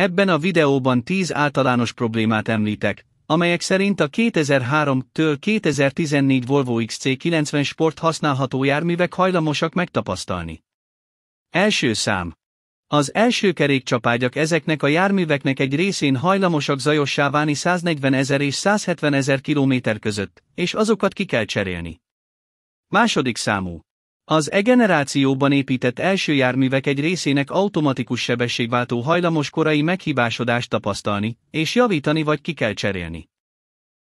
Ebben a videóban 10 általános problémát említek, amelyek szerint a 2003-től 2014 Volvo XC90 sport használható járművek hajlamosak megtapasztalni. Első szám. Az első kerékcsapágyak ezeknek a járműveknek egy részén hajlamosak zajossá válni 140 ezer és 170 ezer kilométer között, és azokat ki kell cserélni. Második számú. Az e-generációban épített első járművek egy részének automatikus sebességváltó hajlamos korai meghibásodást tapasztalni, és javítani vagy ki kell cserélni.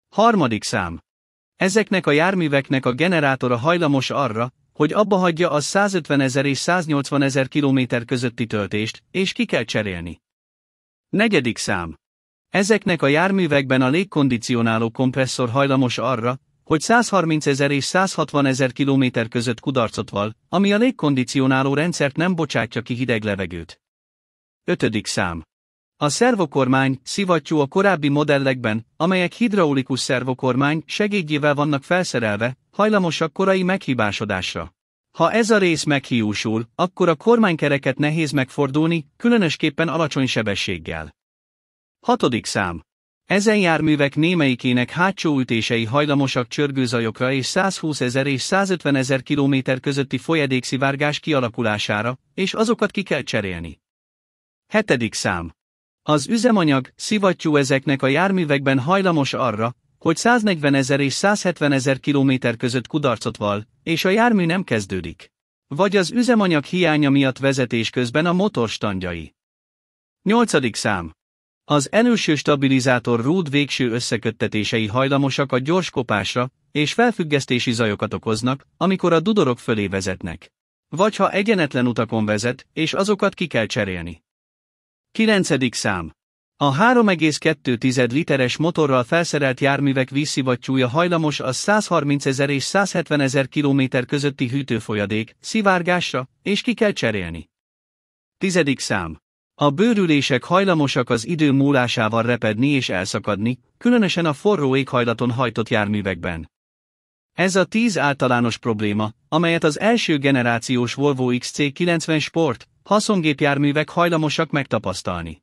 Harmadik szám. Ezeknek a járműveknek a generátora hajlamos arra, hogy abba hagyja az 150 ezer és 180 ezer kilométer közötti töltést, és ki kell cserélni. Negyedik szám. Ezeknek a járművekben a légkondicionáló kompresszor hajlamos arra, hogy 130 ezer és 160 ezer kilométer között kudarcot val, ami a légkondicionáló rendszert nem bocsátja ki hideg levegőt. 5. szám. A szervokormány, szivattyú a korábbi modellekben, amelyek hidraulikus szervokormány segédjével vannak felszerelve, hajlamosak korai meghibásodásra. Ha ez a rész meghiúsul, akkor a kormánykereket nehéz megfordulni, különösképpen alacsony sebességgel. 6. szám. Ezen járművek némelyikének hátsó ütései hajlamosak csörgőzajokra és 120 ezer és 150 ezer kilométer közötti folyadékszivárgás kialakulására, és azokat ki kell cserélni. Hetedik szám. Az üzemanyag, szivattyú ezeknek a járművekben hajlamos arra, hogy 140 ezer és 170 ezer kilométer között kudarcot val, és a jármű nem kezdődik. Vagy az üzemanyag hiánya miatt vezetés közben a motor standjai. 8. szám. Az erőső stabilizátor rúd végső összeköttetései hajlamosak a gyors kopásra, és felfüggesztési zajokat okoznak, amikor a dudorok fölé vezetnek. Vagy ha egyenetlen utakon vezet, és azokat ki kell cserélni. 9. szám a 3,2 literes motorral felszerelt járművek vízszivattyúja hajlamos a 130 ezer és 170 ezer kilométer közötti hűtőfolyadék, szivárgásra, és ki kell cserélni. Tizedik szám. A bőrülések hajlamosak az idő múlásával repedni és elszakadni, különösen a forró éghajlaton hajtott járművekben. Ez a tíz általános probléma, amelyet az első generációs Volvo XC90 Sport haszongépjárművek hajlamosak megtapasztalni.